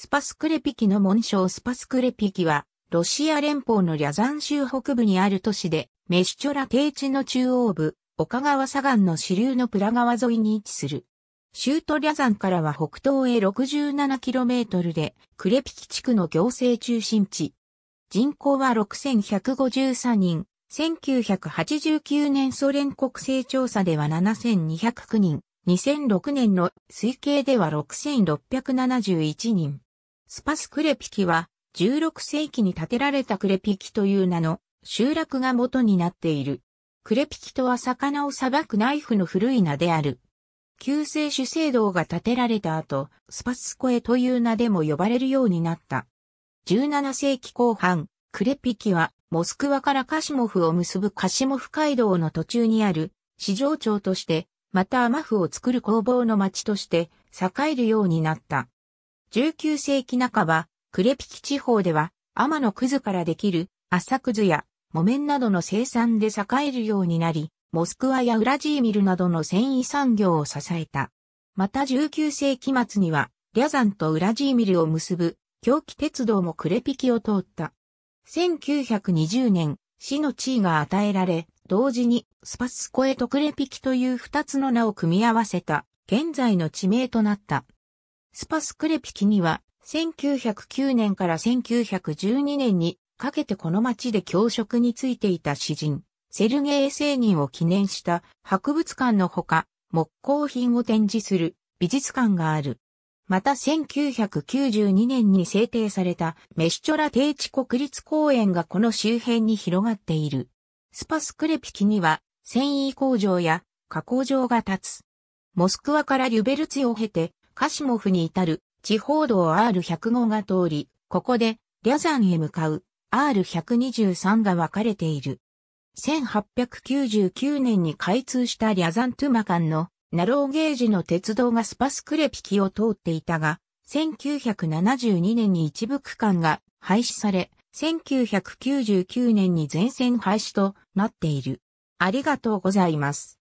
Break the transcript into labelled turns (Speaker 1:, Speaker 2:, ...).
Speaker 1: スパスクレピキの紋章スパスクレピキは、ロシア連邦のリャザン州北部にある都市で、メシュチョラ低地の中央部、岡川左岸の支流のプラ川沿いに位置する。州都リャザンからは北東へ 67km で、クレピキ地区の行政中心地。人口は6153人、1989年ソ連国勢調査では7209人、2006年の推計では6671人。スパスクレピキは、16世紀に建てられたクレピキという名の集落が元になっている。クレピキとは魚をさばくナイフの古い名である。旧世主制堂が建てられた後、スパスコエという名でも呼ばれるようになった。17世紀後半、クレピキは、モスクワからカシモフを結ぶカシモフ街道の途中にある、市場町として、またアマフを作る工房の町として、栄えるようになった。19世紀半ば、クレピキ地方では、天のクズからできる、サクズや、木綿などの生産で栄えるようになり、モスクワやウラジーミルなどの繊維産業を支えた。また19世紀末には、リャザンとウラジーミルを結ぶ、狂気鉄道もクレピキを通った。1920年、市の地位が与えられ、同時にスパスコエとクレピキという二つの名を組み合わせた、現在の地名となった。スパスクレピキには、1909年から1912年にかけてこの町で教職についていた詩人、セルゲイニ人を記念した博物館のほか、木工品を展示する美術館がある。また1992年に制定されたメシチョラ定地国立公園がこの周辺に広がっている。スパスクレピキには繊維工場や加工場が建つ。モスクワからリュベルツィを経てカシモフに至る地方道 R105 が通り、ここでリャザンへ向かう R123 が分かれている。1899年に開通したリャザントゥマ間のナローゲージの鉄道がスパスクレピキを通っていたが、1972年に一部区間が廃止され、1999年に全線廃止となっている。ありがとうございます。